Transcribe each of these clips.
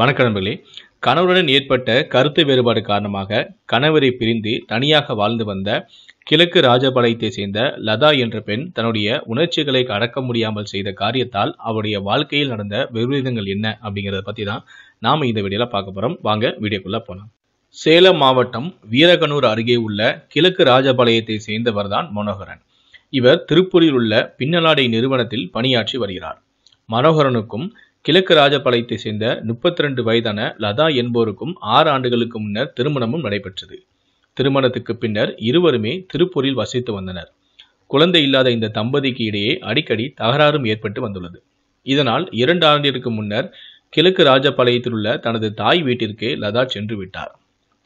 வணக்க கணவருடன் ஏற்பட்ட கருத்து வேறுபாடு காரணமாக கணவரை பிரிந்து தனியாக வாழ்ந்து வந்த கிழக்கு ராஜபாளையத்தை சேர்ந்த லதா என்ற பெண் தன்னுடைய உணர்ச்சிகளை அடக்க முடியாமல் செய்த காரியத்தால் அவருடைய வாழ்க்கையில் நடந்த விபரீதங்கள் என்ன அப்படிங்கிறத பற்றி தான் நாம் இந்த வீடியோவில் பார்க்க போகிறோம் வாங்க வீடியோக்குள்ளே போகலாம் சேலம் மாவட்டம் வீரகனூர் அருகே உள்ள கிழக்கு ராஜபாளையத்தை சேர்ந்தவர் தான் மனோகரன் இவர் திருப்பூரில் உள்ள பின்னலாடை நிறுவனத்தில் பணியாற்றி வருகிறார் மனோகரனுக்கும் கிழக்கு ராஜபாளையத்தை சேர்ந்த முப்பத்தி ரெண்டு வயதான லதா என்போருக்கும் ஆறு ஆண்டுகளுக்கு முன்னர் திருமணமும் நடைபெற்றது திருமணத்துக்கு பின்னர் இருவருமே திருப்பூரில் வசித்து வந்தனர் குழந்தை இல்லாத இந்த தம்பதிக்கு இடையே அடிக்கடி தகராறும் ஏற்பட்டு வந்துள்ளது இதனால் இரண்டு ஆண்டிற்கு முன்னர் கிழக்கு ராஜபாளையத்தில் உள்ள தனது தாய் வீட்டிற்கே லதா சென்று விட்டார்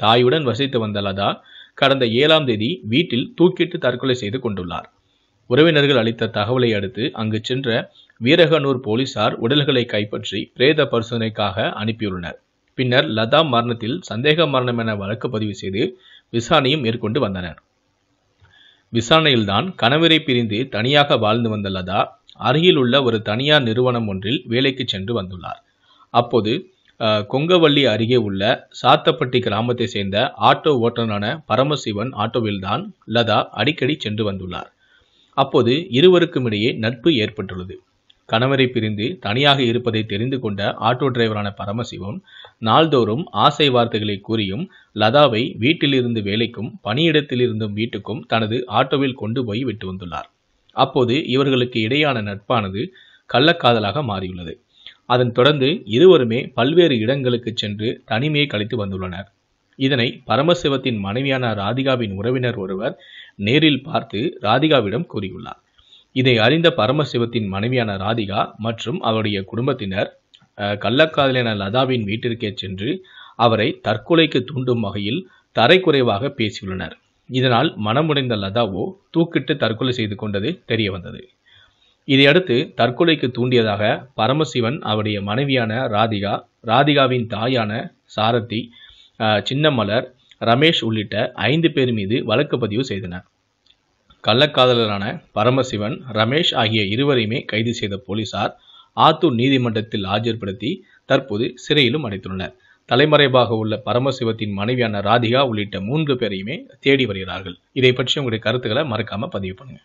தாயுடன் வசித்து வந்த லதா கடந்த ஏழாம் தேதி வீட்டில் தூக்கிட்டு தற்கொலை செய்து கொண்டுள்ளார் உறவினர்கள் அளித்த தகவலை அடுத்து அங்கு சென்ற வீரகனூர் போலீசார் உடல்களை கைப்பற்றி பிரேத பரிசோதனைக்காக அனுப்பியுள்ளனர் பின்னர் லதா மரணத்தில் சந்தேக மரணம் என வழக்கு பதிவு செய்து விசாரணையும் மேற்கொண்டு வந்தனர் விசாரணையில்தான் கணவரை பிரிந்து தனியாக வாழ்ந்து வந்த லதா அருகில் உள்ள ஒரு தனியார் நிறுவனம் ஒன்றில் வேலைக்கு சென்று வந்துள்ளார் அப்போது கொங்கவள்ளி அருகே உள்ள சாத்தப்பட்டி கிராமத்தை சேர்ந்த ஆட்டோ ஓட்டுநரான பரமசிவன் ஆட்டோவில்தான் லதா அடிக்கடி சென்று வந்துள்ளார் அப்போது இருவருக்கும் இடையே நட்பு ஏற்பட்டுள்ளது கணவரை பிரிந்து தனியாக இருப்பதை தெரிந்து கொண்ட ஆட்டோ டிரைவரான பரமசிவம் நாள்தோறும் ஆசை வார்த்தைகளை கூறியும் லதாவை வீட்டிலிருந்து வேலைக்கும் பணியிடத்திலிருந்தும் வீட்டுக்கும் தனது ஆட்டோவில் கொண்டு போய் விட்டு வந்துள்ளார் அப்போது இவர்களுக்கு இடையான நட்பானது கள்ளக்காதலாக மாறியுள்ளது அதன் தொடர்ந்து இருவருமே பல்வேறு இடங்களுக்கு சென்று தனிமையை கழித்து வந்துள்ளனர் இதனை பரமசிவத்தின் மனைவியான ராதிகாவின் உறவினர் ஒருவர் நேரில் பார்த்து ராதிகாவிடம் கூறியுள்ளார் இதை அறிந்த பரமசிவத்தின் மனைவியான ராதிகா மற்றும் அவருடைய குடும்பத்தினர் கள்ளக்காதலியான லதாவின் வீட்டிற்கே சென்று அவரை தற்கொலைக்கு தூண்டும் வகையில் தரைக்குறைவாக பேசியுள்ளனர் இதனால் மனமுடைந்த லதாவோ தூக்கிட்டு தற்கொலை செய்து கொண்டது தெரிய வந்தது இதையடுத்து தற்கொலைக்கு தூண்டியதாக பரமசிவன் அவருடைய மனைவியான ராதிகா ராதிகாவின் தாயான சாரதி சின்னமலர் ரமேஷ் உள்ளிட்ட ஐந்து பேர் மீது வழக்கு பதிவு செய்தனர் கள்ளக்காதலரான பரமசிவன் ரமேஷ் ஆகிய இருவரையுமே கைது செய்த போலீசார் ஆத்தூர் நீதிமன்றத்தில் ஆஜர்படுத்தி தற்போது சிறையிலும் அடைத்துள்ளனர் தலைமறைவாக உள்ள பரமசிவத்தின் மனைவியான ராதிகா உள்ளிட்ட மூன்று பேரையுமே தேடி வருகிறார்கள் இதை பற்றி உங்களுடைய கருத்துக்களை மறக்காம பதிவு பண்ணுங்க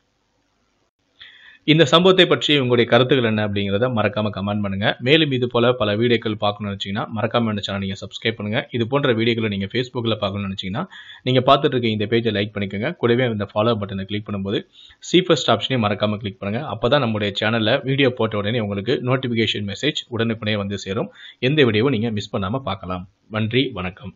இந்த சம்பவத்தை பற்றி உங்களுடைய கருத்துக்கள் என்ன அப்படிங்கிறத மறக்காம கமெண்ட் பண்ணுங்க மேலும் இது போல பல வீடியோக்கள் பார்க்கணும்னு நினச்சிங்கன்னா மறக்காம என்ன சேனல் நீங்கள் சப்ஸ்கிரைப் பண்ணுங்க இது போன்ற வீடியோக்களை நீங்கள் ஃபேஸ்புக்கில் பார்க்கணும்னு நினச்சிங்கன்னா நீங்கள் பார்த்துட்டு இருக்க இந்த பேஜை லைக் பண்ணிக்கோங்க கூடவே அந்த ஃபாலோ பட்டனை கிளிக் பண்ணும்போது சி ஃபஸ்ட் ஆப்ஷனையும் மறக்காம கிளிக் பண்ணுங்க அப்போ தான் நம்முடைய சேனலில் வீடியோ போட்ட உடனே உங்களுக்கு நோட்டிஃபிகேஷன் மெசேஜ் உடனுக்குடனே வந்து சேரும் எந்த வீடியோவும் நீங்கள் மிஸ் பண்ணாமல் பார்க்கலாம் நன்றி வணக்கம்